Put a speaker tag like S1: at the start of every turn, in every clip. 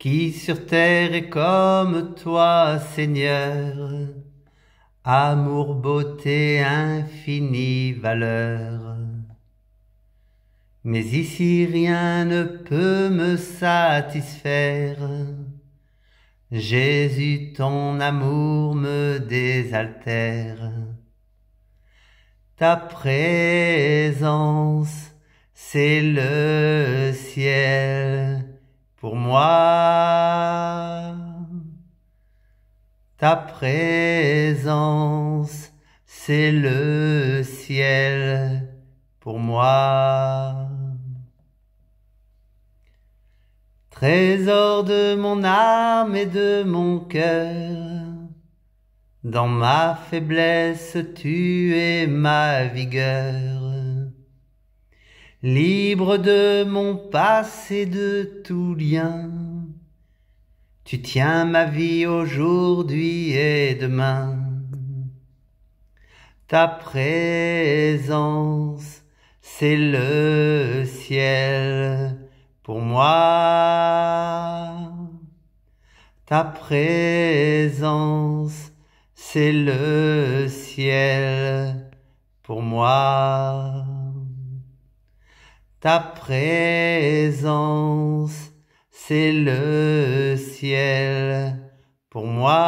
S1: qui sur terre est comme toi, Seigneur, amour, beauté, infinie valeur. Mais ici rien ne peut me satisfaire. Jésus, ton amour me désaltère. Ta présence, c'est le ciel pour moi. Ta présence, c'est le ciel pour moi. Trésor de mon âme et de mon cœur, dans ma faiblesse tu es ma vigueur libre de mon passé, de tout lien. Tu tiens ma vie aujourd'hui et demain. Ta présence, c'est le ciel pour moi. Ta présence, c'est le ciel pour moi. Ta présence, c'est le ciel pour moi.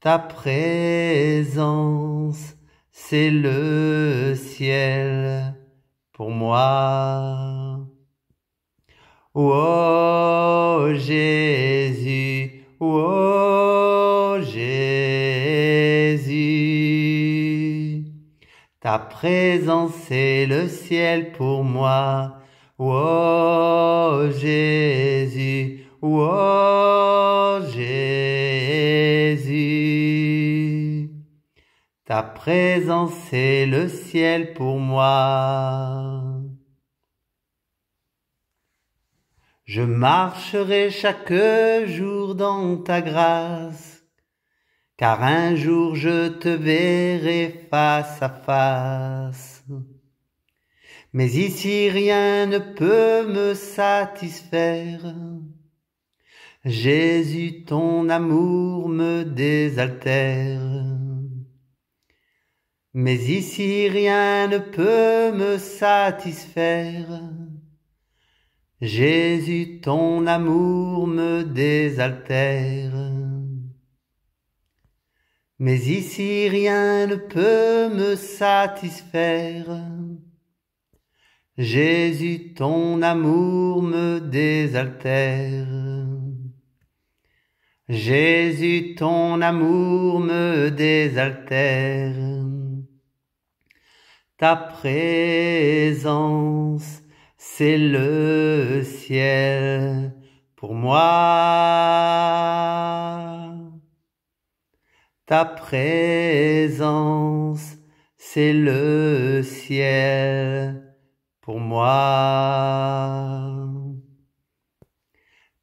S1: Ta présence, c'est le ciel pour moi. Oh, oh Jésus, oh, Ta présence est le ciel pour moi. Oh Jésus, oh Jésus. Ta présence est le ciel pour moi. Je marcherai chaque jour dans ta grâce car un jour je te verrai face à face. Mais ici rien ne peut me satisfaire. Jésus, ton amour me désaltère. Mais ici rien ne peut me satisfaire. Jésus, ton amour me désaltère. Mais ici rien ne peut me satisfaire. Jésus, ton amour me désaltère. Jésus, ton amour me désaltère. Ta présence, c'est le ciel pour moi. Ta présence, c'est le ciel pour moi.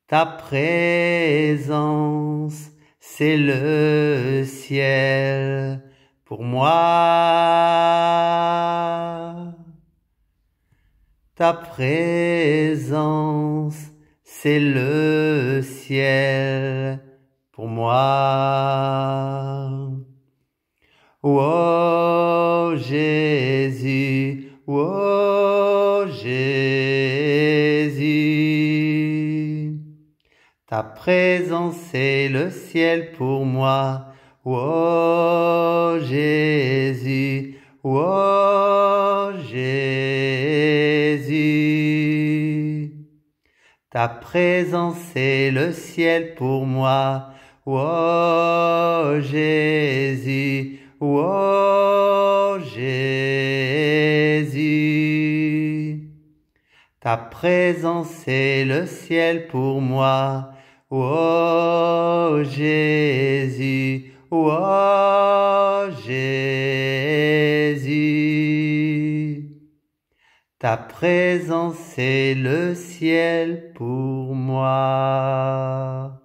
S1: Ta présence, c'est le ciel pour moi. Ta présence, c'est le ciel pour moi. Oh Jésus, oh Jésus, ta présence est le ciel pour moi. Oh Jésus, oh Jésus, ta présence est le ciel pour moi. Oh Jésus, Oh Jésus, ta présence est le ciel pour moi. Oh Jésus, oh Jésus, ta présence est le ciel pour moi.